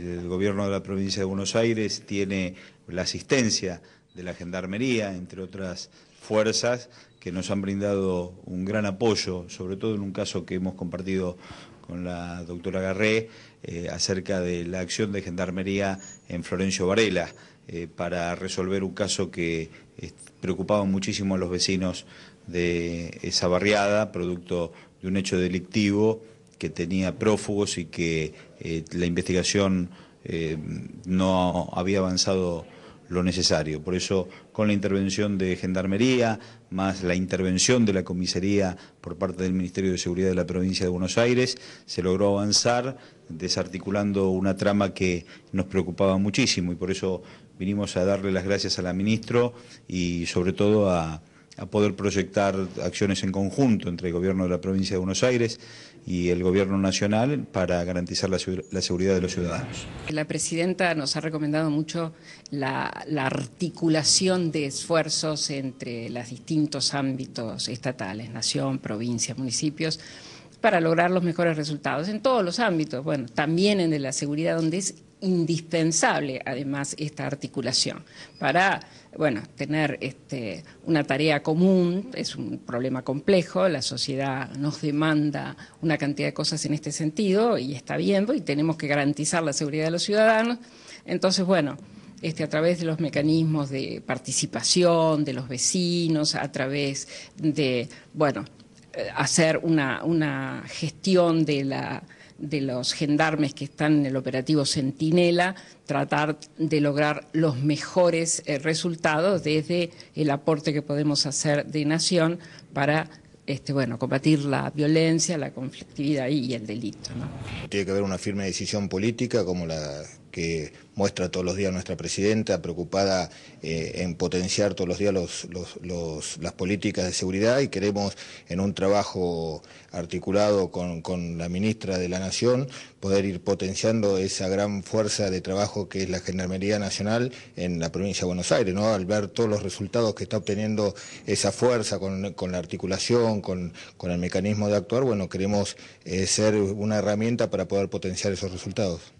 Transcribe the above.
El gobierno de la provincia de Buenos Aires tiene la asistencia de la Gendarmería, entre otras fuerzas, que nos han brindado un gran apoyo, sobre todo en un caso que hemos compartido con la doctora Garré, eh, acerca de la acción de Gendarmería en Florencio Varela, eh, para resolver un caso que eh, preocupaba muchísimo a los vecinos de esa barriada, producto de un hecho delictivo que tenía prófugos y que eh, la investigación eh, no había avanzado lo necesario. Por eso, con la intervención de Gendarmería, más la intervención de la comisaría por parte del Ministerio de Seguridad de la provincia de Buenos Aires, se logró avanzar desarticulando una trama que nos preocupaba muchísimo y por eso vinimos a darle las gracias a la ministro y sobre todo a a poder proyectar acciones en conjunto entre el gobierno de la provincia de Buenos Aires y el gobierno nacional para garantizar la, seguridad de los ciudadanos. La presidenta nos ha recomendado mucho la, articulación de esfuerzos entre los distintos ámbitos estatales, nación, provincia, municipios para lograr los mejores resultados en todos los ámbitos, bueno, también en de la seguridad, donde es indispensable, además, esta articulación para bueno, tener este, una tarea común, es un problema complejo, la sociedad nos demanda una cantidad de cosas en este sentido y está viendo y tenemos que garantizar la seguridad de los ciudadanos. Entonces, bueno, este, a través de los mecanismos de participación de los vecinos, a través de, bueno, eh, hacer una gestión de la de los gendarmes que están en el operativo Centinela, tratar de lograr los mejores eh, resultados desde el aporte que podemos hacer de Nación para este, bueno, combatir la violencia, la conflictividad y el delito. Tiene que haber una firme decisión política como la que muestra todos los días nuestra presidenta, preocupada eh, en potenciar todos los días las políticas de seguridad y queremos en un trabajo articulado con, la ministra de la Nación poder ir potenciando esa gran fuerza de trabajo que es la Gendarmería Nacional en la provincia de Buenos Aires, ¿no? Al ver todos los resultados que está obteniendo esa fuerza con, la articulación, con, el mecanismo de actuar, bueno, queremos eh, ser una herramienta para poder potenciar esos resultados.